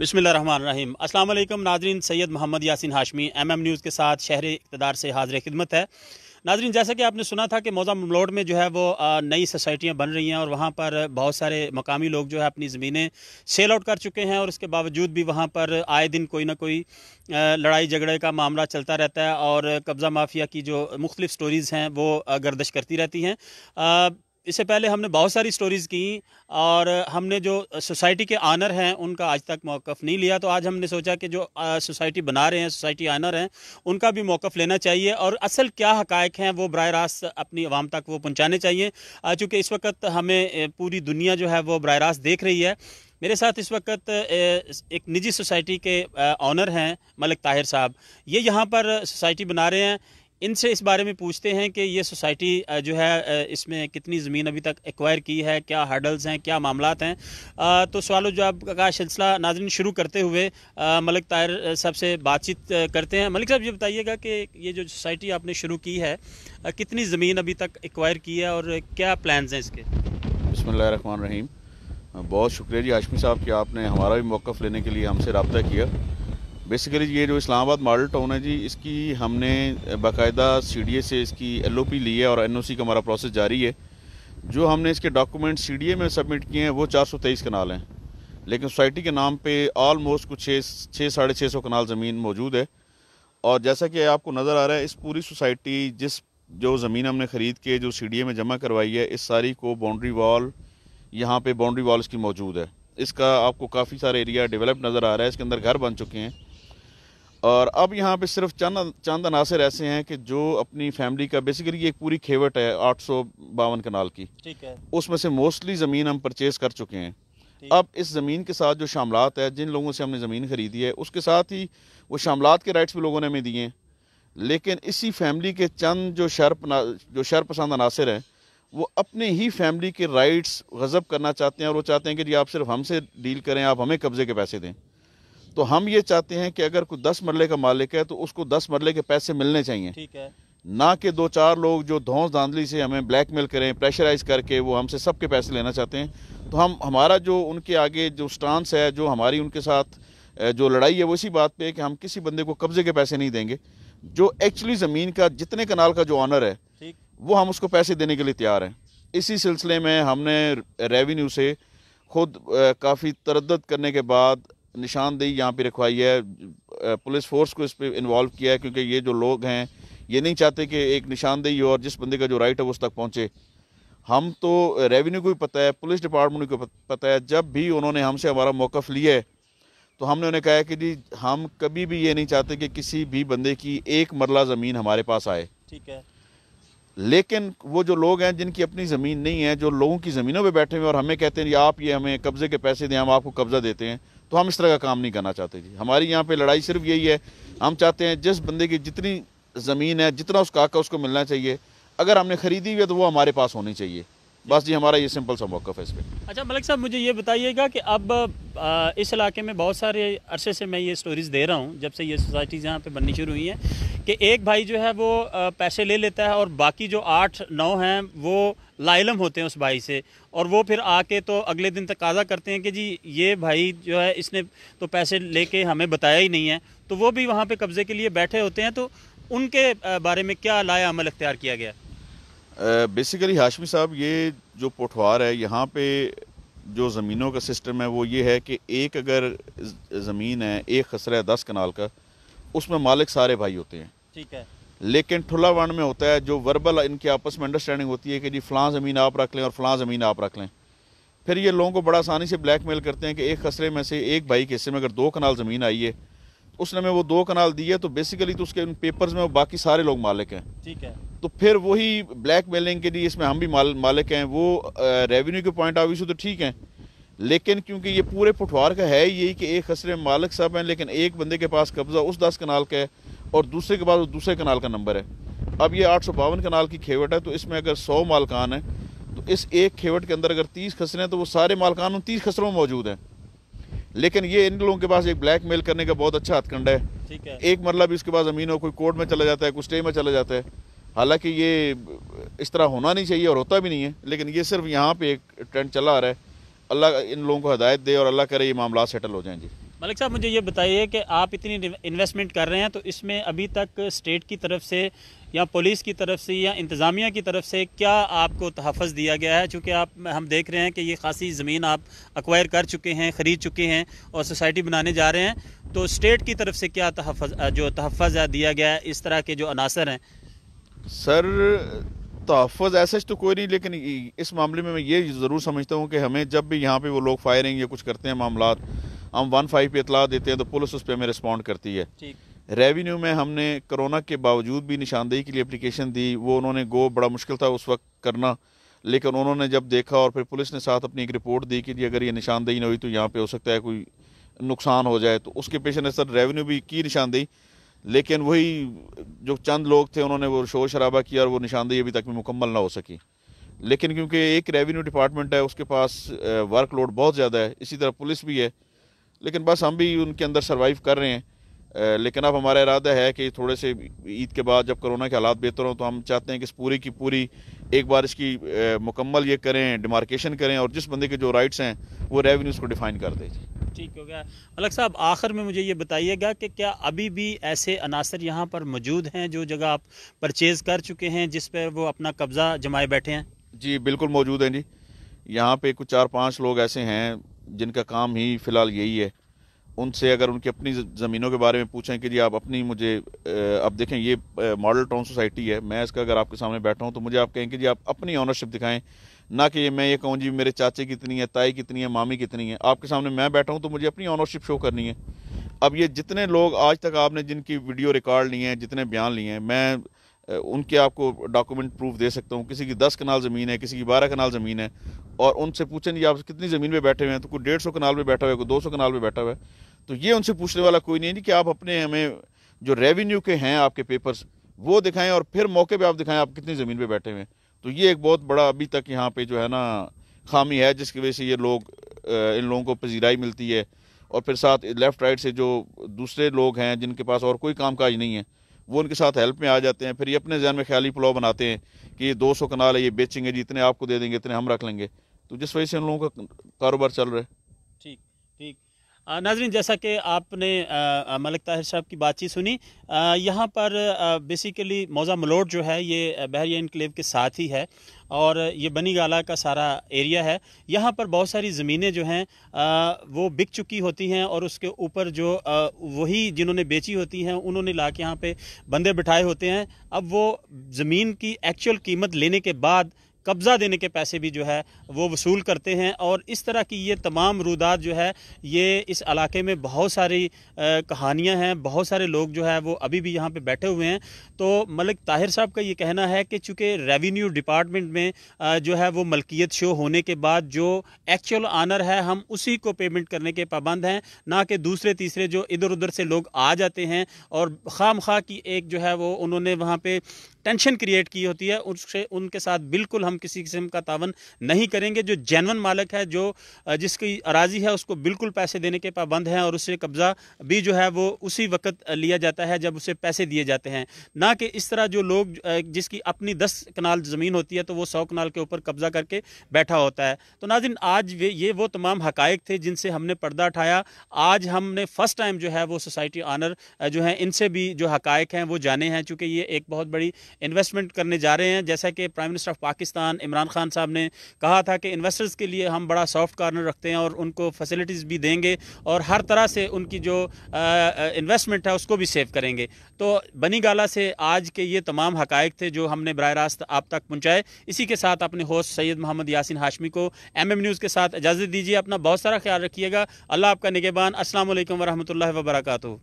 बिसमीम अल्लाम नाजरीन Syed Mohammad Yasin Hashmi M M news के साथ शहर इकतदार से हाजिर खिदमत है नाजरीन जैसा कि आपने सुना था कि मौजा ममलोड में जो है वो नई सोसाइटियाँ बन रही हैं और वहाँ पर बहुत सारे मकामी लोग जो है अपनी ज़मीनें सेल आउट कर चुके हैं और उसके बावजूद भी वहाँ पर आए दिन कोई ना कोई लड़ाई झगड़े का मामला चलता रहता है और कब्ज़ा माफिया की जो मुख्तलिफ स्टोरीज़ हैं वो गर्दश करती रहती हैं इससे पहले हमने बहुत सारी स्टोरीज़ की और हमने जो सोसाइटी के आनर हैं उनका आज तक मौक़ नहीं लिया तो आज हमने सोचा कि जो सोसाइटी बना रहे हैं सोसाइटी आनर हैं उनका भी मौक़ लेना चाहिए और असल क्या हकायक हैं वो बर रास्त अपनी आवाम तक वो पहुँचाने चाहिए चूँकि इस वक्त हमें पूरी दुनिया जो है वो बर रास्त देख रही है मेरे साथ इस वक्त एक निजी सोसाइटी के ऑनर हैं मलिक ताहिर साहब ये यहाँ पर सोसाइटी बना रहे हैं इनसे इस बारे में पूछते हैं कि ये सोसाइटी जो है इसमें कितनी ज़मीन अभी तक एक्वायर की है क्या हर्डल्स हैं क्या मामला हैं तो सवाल जवाब का सिलसिला नाजरन शुरू करते हुए मलिक तायर साहब से बातचीत करते हैं मलिक साहब ये बताइएगा कि ये जो सोसाइटी आपने शुरू की है कितनी ज़मीन अभी तक एक्वायर की है और क्या प्लान हैं इसके बसमान रहीम बहुत शुक्रिया जी आशमी साहब कि आपने हमारा भी मौक़ लेने के लिए हमसे रबता किया बेसिकली ये जो इस्लामाबाद मॉडल टाउन है जी इसकी हमने बाकायदा सी से इसकी एल ली है और एन का हमारा प्रोसेस जारी है जो हमने इसके डॉक्यूमेंट सी में सबमिट किए हैं वो चार सौ तेईस कनाल हैं लेकिन सोसाइटी के नाम पे ऑलमोस्ट कुछ छः छः साढ़े छः सौ कनाल ज़मीन मौजूद है और जैसा कि आपको नज़र आ रहा है इस पूरी सोसाइटी जिस जो ज़मीन हमने ख़रीद के जो सी में जमा करवाई है इस सारी को बाउंड्री वॉल यहाँ पे बाउंड्री वॉल इसकी मौजूद है इसका आपको काफ़ी सारा एरिया डेवलप नज़र आ रहा है इसके अंदर घर बन चुके हैं और अब यहाँ पे सिर्फ चंद चंद अनासर ऐसे हैं कि जो अपनी फैमिली का बेसिकली एक पूरी खेवट है आठ सौ बावन कनाल की ठीक है उसमें से मोस्टली ज़मीन हम परचेज कर चुके हैं अब इस ज़मीन के साथ जो शामलात है जिन लोगों से हमने ज़मीन ख़रीदी है उसके साथ ही वो शामलात के राइट्स भी लोगों ने हमें दिए हैं लेकिन इसी फैमिली के चंद जो शर्प जो शरपसंद अनासर हैं वो अपने ही फैमिली के राइट्स गज़ब करना चाहते हैं और वो चाहते हैं कि जी आप सिर्फ हमसे डील करें आप हमें कब्ज़े के पैसे दें तो हम ये चाहते हैं कि अगर कोई दस मरले का मालिक है तो उसको दस मरले के पैसे मिलने चाहिए ठीक है ना कि दो चार लोग जो धौस धांधली से हमें ब्लैकमेल करें प्रेशराइज करके वो हमसे सबके पैसे लेना चाहते हैं तो हम हमारा जो उनके आगे जो स्टांस है जो हमारी उनके साथ जो लड़ाई है वो इसी बात पे है कि हम किसी बंदे को कब्जे के पैसे नहीं देंगे जो एक्चुअली ज़मीन का जितने कनाल का जो ऑनर है वो हम उसको पैसे देने के लिए तैयार हैं इसी सिलसिले में हमने रेवेन्यू से खुद काफ़ी तरद करने के बाद निशानदेही यहाँ पे रखवाई है पुलिस फोर्स को इस पर इन्वॉल्व किया है क्योंकि ये जो लोग हैं ये नहीं चाहते कि एक निशानदेही और जिस बंदे का जो राइट है वो उस तक पहुँचे हम तो रेवेन्यू को भी पता है पुलिस डिपार्टमेंट को पता है जब भी उन्होंने हमसे हमारा मौक़ लिया है तो हमने उन्हें कहा कि जी हम कभी भी ये नहीं चाहते कि किसी भी बंदे की एक मरला ज़मीन हमारे पास आए ठीक है लेकिन वो जो लोग हैं जिनकी अपनी ज़मीन नहीं है जो लोगों की ज़मीनों पे बैठे हुए और हमें कहते हैं आप ये हमें कब्ज़े के पैसे दें हम आपको कब्ज़ा देते हैं तो हम इस तरह का काम नहीं करना चाहते जी हमारी यहाँ पे लड़ाई सिर्फ यही है हम चाहते हैं जिस बंदे की जितनी ज़मीन है जितना उसका हक है उसको मिलना चाहिए अगर हमने ख़रीदी हुई है तो वो हमारे पास होनी चाहिए बस जी हमारा ये सिंपल सा मौका है इस पर अच्छा मलिक साहब मुझे ये बताइएगा कि अब इस इलाके में बहुत सारे अरसे से मैं ये स्टोरीज़ दे रहा हूँ जब से ये सोसाइटीज़ यहाँ पे बननी शुरू हुई हैं कि एक भाई जो है वो पैसे ले लेता है और बाकी जो आठ नौ हैं वो लाइलम होते हैं उस भाई से और वो फिर आके तो अगले दिन तकाजा करते हैं कि जी ये भाई जो है इसने तो पैसे लेके हमें बताया ही नहीं है तो वो भी वहाँ पे कब्ज़े के लिए बैठे होते हैं तो उनके बारे में क्या लाया अमल अख्तियार किया गया बेसिकली हाशमी साहब ये जो पोठवार है यहाँ पे जो ज़मीनों का सिस्टम है वो ये है कि एक अगर ज़मीन है एक खसरा है दस कनाल का उसमें मालिक सारे भाई होते हैं ठीक है लेकिन ठुला वन में होता है जो वर्बल इनके आपस में अंडरस्टैंडिंग होती है कि जी फलां ज़मीन आप रख लें और फलां ज़मीन आप रख लें फिर ये लोगों को बड़ा आसानी से ब्लैकमेल करते हैं कि एक खसरे में से एक भाई के हिस्से में अगर दो कनाल ज़मीन आई है तो उसने में वो दो कनाल दिए तो बेसिकली तो उसके उन पेपर्स में वो बाकी सारे लोग मालिक हैं ठीक है तो फिर वही ब्लैक मेलिंग के लिए इसमें हम भी माल, मालिक हैं वो रेवेन्यू के पॉइंट ऑफ व्यू से तो ठीक है लेकिन क्योंकि ये पूरे पटवार का है यही कि एक खसरे मालिक साहब हैं लेकिन एक बंदे के पास कब्जा उस दस कनाल का है और दूसरे के बाद दूसरे कनाल का नंबर है अब ये आठ सौ बावन कनाल की खेवट है तो इसमें अगर सौ मालकान है तो इस एक खेवट के अंदर अगर तीस खसरे हैं तो वो सारे मालकान उन तीस खसरों में मौजूद हैं लेकिन ये इन लोगों के पास एक ब्लैक मेल करने का बहुत अच्छा हथकंडा है ठीक है एक मरला भी उसके पास ज़मीन हो कोई कोर्ट में चला जाता है कोई स्टे में चला जाता है हालांकि ये इस तरह होना नहीं चाहिए और होता भी नहीं है लेकिन ये सिर्फ यहाँ पे एक ट्रेंड चला आ रहा है अल्लाह इन लोगों को हदायत दे और अल्लाह करे ये मामला सेटल हो जाएँ जी मलिक साहब मुझे ये बताइए कि आप इतनी इन्वेस्टमेंट कर रहे हैं तो इसमें अभी तक स्टेट की तरफ से या पुलिस की तरफ से या इंतज़ामिया की तरफ से क्या आपको तहफ़ दिया गया है चूँकि आप हम देख रहे हैं कि ये खासी ज़मीन आप अक्वायर कर चुके हैं ख़रीद चुके हैं और सोसाइटी बनाने जा रहे हैं तो स्टेट की तरफ से क्या तहफ़ जो तहफ़ दिया गया है इस तरह के जो अनासर हैं सर तहफ़ ऐसे तो कोई नहीं लेकिन इस मामले में मैं ये ज़रूर समझता हूँ कि हमें जब भी यहाँ पर वो लोग फायरिंग या कुछ करते हैं मामला हम वन फाइव पे इतला देते हैं तो पुलिस उस पर हमें रिस्पॉन्ड करती है रेवेन्यू में हमने कोरोना के बावजूद भी निशानदेही के लिए अप्लीकेशन दी वो उन्होंने गो बड़ा मुश्किल था उस वक्त करना लेकिन उन्होंने जब देखा और फिर पुलिस ने साथ अपनी एक रिपोर्ट दी कि अगर ये निशानदेही ना हुई तो यहाँ पर हो सकता है कोई नुकसान हो जाए तो उसके पेश नज़र रेवेन्यू भी की निशानदेही लेकिन वही जो चंद लोग थे उन्होंने वो शोर शराबा किया और वो निशानदेही अभी तक भी मुकम्मल ना हो सकी लेकिन क्योंकि एक रेवेन्यू डिपार्टमेंट है उसके पास वर्कलोड बहुत ज़्यादा है इसी तरह पुलिस भी है लेकिन बस हम भी उनके अंदर सर्वाइव कर रहे हैं लेकिन अब हमारा इरादा है कि थोड़े से ईद के बाद जब कोरोना के हालात बेहतर हों तो हम चाहते हैं कि इस पूरी की पूरी एक बार इसकी मुकम्मल ये करें डिमार्केशन करें और जिस बंदे के जो राइट्स हैं वो रेवेन्यूज़ को डिफ़ाइन कर दें ठीक हो गया अलग साहब आखिर में मुझे ये बताइएगा कि क्या अभी भी ऐसे अनासर यहाँ पर मौजूद हैं जो जगह आप परचेज़ कर चुके हैं जिस पर वो अपना कब्ज़ा जमाए बैठे हैं जी बिल्कुल मौजूद हैं जी यहाँ पर कुछ चार पाँच लोग ऐसे हैं जिनका काम ही फ़िलहाल यही है उनसे अगर उनकी अपनी ज़मीनों के बारे में पूछें कि जी आप अपनी मुझे आप देखें ये मॉडल टाउन सोसाइटी है मैं इसका अगर आपके सामने बैठा हूँ तो मुझे आप कहें कि जी आप अपनी ऑनरशिप दिखाएं ना कि मैं ये कहूँ जी मेरे चाचे कितनी है ताई कितनी है मामी कितनी है आपके सामने मैं बैठा हूँ तो मुझे अपनी ऑनरशिप शो करनी है अब ये जितने लोग आज तक आपने जिनकी वीडियो रिकॉर्ड लिए हैं जितने बयान लिए हैं मैं उनके आपको डॉक्यूमेंट प्रूफ दे सकता हूँ किसी की दस कनाल ज़मीन है किसी की बारह कनाल ज़मीन है और उनसे पूछें आप कितनी ज़मीन पर बैठे हुए हैं तो कोई डेढ़ सौ कनाल में बैठा हुआ है कोई दो सौ कनाल में बैठा हुआ है तो ये उनसे पूछने वाला कोई नहीं कि आप अपने हमें जो रेवेन्यू के हैं आपके पेपर्स वो दिखाएं और फिर मौके पे आप दिखाएं आप कितनी ज़मीन पे बैठे हुए हैं तो ये एक बहुत बड़ा अभी तक यहाँ पे जो है ना खामी है जिसकी वजह से ये लोग इन लोगों को पजीराई मिलती है और फिर साथ लेफ़्ट राइट से जो दूसरे लोग हैं जिनके पास और कोई काम काज नहीं है वो उनके साथ हेल्प में आ जाते हैं फिर ये अपने जहन में ख्याली पुलाव बनाते हैं कि ये दो सौ कनाल है ये बेचेंगे जी इतने आपको दे देंगे इतने हम रख लेंगे तो जिस वजह से उन लोगों का कारोबार चल रहा है ठीक ठीक नाजरीन जैसा कि आपने मलिक ताहिर साहब की बातचीत सुनी यहाँ पर बेसिकली मौजा मलोट जो है ये बहरिया इनकलेव के साथ ही है और ये बनी गाला का सारा एरिया है यहाँ पर बहुत सारी ज़मीनें जो हैं वो बिक चुकी होती हैं और उसके ऊपर जो वही जिन्होंने बेची होती हैं उन्होंने ला के यहाँ पर बंदे बिठाए होते हैं अब वो ज़मीन की एक्चुअल कीमत लेने के बाद कब्ज़ा देने के पैसे भी जो है वो वसूल करते हैं और इस तरह की ये तमाम रुदात जो है ये इस इलाके में बहुत सारी कहानियाँ हैं बहुत सारे लोग जो है वो अभी भी यहाँ पर बैठे हुए हैं तो मलिक ताहिर साहब का ये कहना है कि चूँकि रेवेन्यू डिपार्टमेंट में जो है वो मलकियत शो होने के बाद जो एक्चुअल आनर है हम उसी को पेमेंट करने के पाबंद हैं ना कि दूसरे तीसरे जो इधर उधर से लोग आ जाते हैं और खाम खा की एक जो है वो उन्होंने वहाँ पर टेंशन क्रिएट की होती है उससे उनके साथ बिल्कुल हम किसी किस्म का तावन नहीं करेंगे जो जैनवन मालिक है जो जिसकी अराजी है उसको बिल्कुल पैसे देने के पाबंद हैं और उससे कब्ज़ा भी जो है वो उसी वक्त लिया जाता है जब उसे पैसे दिए जाते हैं ना कि इस तरह जो लोग जिसकी अपनी दस कनाल ज़मीन होती है तो वो सौ कनाल के ऊपर कब्ज़ा करके बैठा होता है तो नाजिन आज ये वो तमाम हकायक थे जिनसे हमने पर्दा उठाया आज हमने फ़र्स्ट टाइम जो है वो सोसाइटी आनर जो है इनसे भी जो हकायक हैं वो जाने हैं चूँकि ये एक बहुत बड़ी इन्वेस्टमेंट करने जा रहे हैं जैसा कि प्राइम मिनिस्टर ऑफ पाकिस्तान दौरान इमरान खान साहब ने कहा था कि इन्वेस्टर्स के लिए हम बड़ा सॉफ्ट कॉर्नर रखते हैं और उनको फैसिलिटीज़ भी देंगे और हर तरह से उनकी जो इन्वेस्टमेंट है उसको भी सेव करेंगे तो बनी गाला से आज के ये तमाम हकायक थे जो हमने बर रास्त आप तक पहुँचाए इसी के साथ अपने होस्ट सैयद मोहम्मद यासिन हाशमी को एम एम न्यूज़ के साथ इजाज़त दीजिए अपना बहुत सारा ख्याल रखिएगा अल्लाह आपका निगेबान असल वरहमल वर्का